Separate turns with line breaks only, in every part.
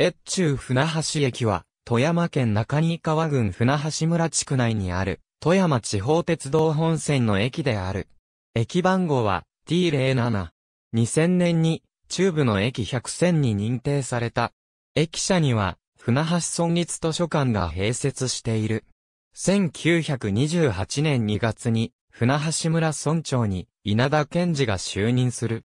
越中船橋駅は、富山県中新川郡船橋村地区内にある、富山地方鉄道本線の駅である。駅番号は T07。2000年に、中部の駅100線に認定された。駅舎には、船橋村立図書館が併設している。1928年2月に、船橋村村長に稲田健二が就任する。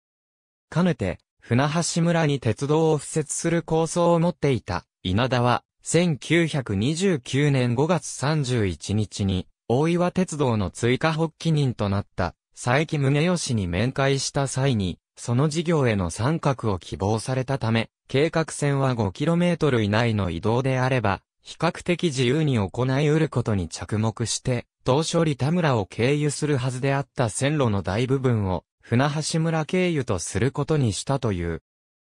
かねて、船橋村に鉄道を敷設する構想を持っていた稲田は、1929年5月31日に、大岩鉄道の追加発起人となった佐伯宗義に面会した際に、その事業への参画を希望されたため、計画線は 5km 以内の移動であれば、比較的自由に行い得ることに着目して、当初利田村を経由するはずであった線路の大部分を船橋村経由とすることにしたという。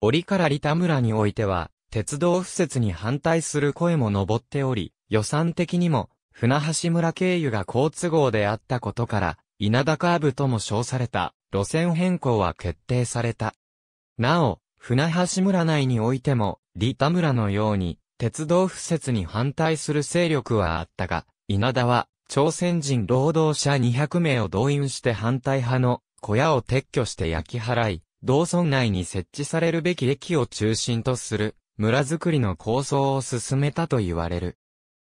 折から利田村においては、鉄道不設に反対する声も上っており、予算的にも、船橋村経由が好都合であったことから、稲田カーブとも称された路線変更は決定された。なお、船橋村内においても、利田村のように、鉄道不設に反対する勢力はあったが、稲田は、朝鮮人労働者200名を動員して反対派の小屋を撤去して焼き払い、道村内に設置されるべき駅を中心とする村づくりの構想を進めたと言われる。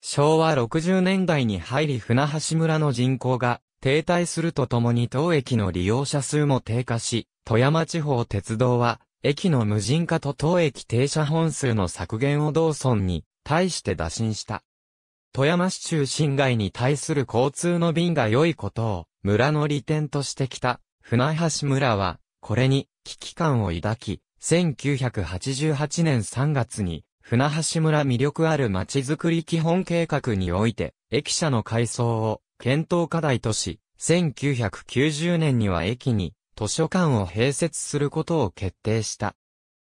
昭和60年代に入り船橋村の人口が停滞するとともに当駅の利用者数も低下し、富山地方鉄道は駅の無人化と当駅停車本数の削減を道村に対して打診した。富山市中心街に対する交通の便が良いことを村の利点としてきた船橋村は、これに危機感を抱き、1988年3月に、船橋村魅力ある街づくり基本計画において、駅舎の改装を検討課題とし、1990年には駅に図書館を併設することを決定した。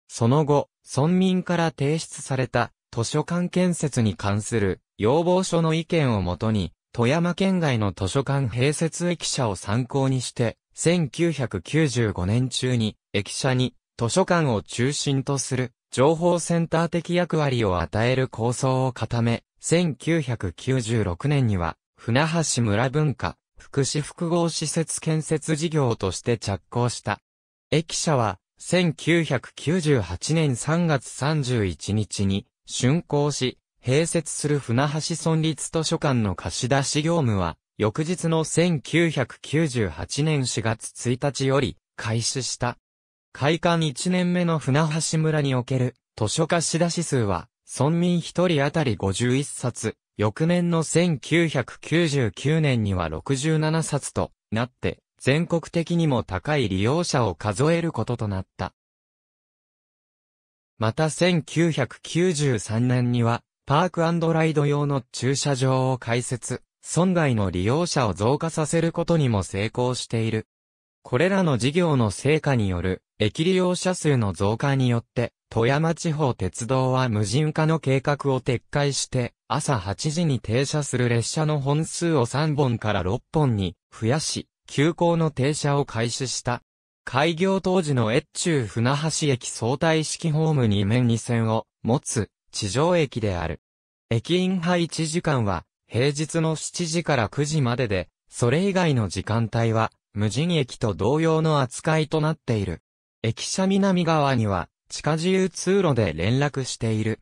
その後、村民から提出された図書館建設に関する要望書の意見をもとに、富山県外の図書館併設駅舎を参考にして、1995年中に駅舎に図書館を中心とする情報センター的役割を与える構想を固め、1996年には船橋村文化福祉複合施設建設事業として着工した。駅舎は1998年3月31日に竣工し、併設する船橋村立図書館の貸し出し業務は翌日の1998年4月1日より開始した。開館1年目の船橋村における図書貸し出し数は、村民1人当たり51冊、翌年の1999年には67冊となって、全国的にも高い利用者を数えることとなった。また1993年には、パークライド用の駐車場を開設。村外の利用者を増加させることにも成功している。これらの事業の成果による、駅利用者数の増加によって、富山地方鉄道は無人化の計画を撤回して、朝8時に停車する列車の本数を3本から6本に増やし、急行の停車を開始した。開業当時の越中船橋駅相対式ホーム2面2線を持つ地上駅である。駅員配置時間は平日の7時から9時までで、それ以外の時間帯は、無人駅と同様の扱いとなっている。駅舎南側には、地下自由通路で連絡している。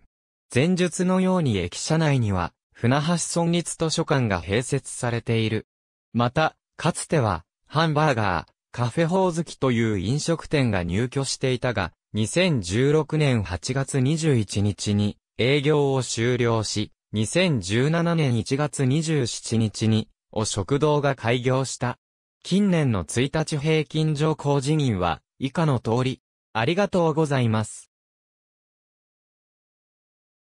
前述のように駅舎内には、船橋村立図書館が併設されている。また、かつては、ハンバーガー、カフェホーズキという飲食店が入居していたが、2016年8月21日に営業を終了し、2017年1月27日に、お食堂が開業した。近年の1日平均上工人員は、以下の通り、ありがとうございます。